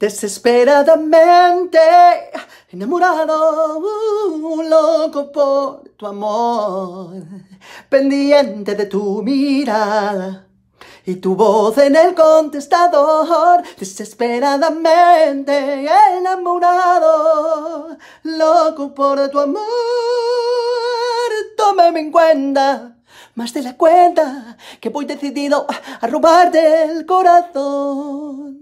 Desesperadamente enamorado, loco por tu amor, pendiente de tu mirada y tu voz en el contestador, desesperadamente enamorado, loco por tu amor, Tómeme en cuenta. Más de la cuenta que voy decidido a robarte el corazón.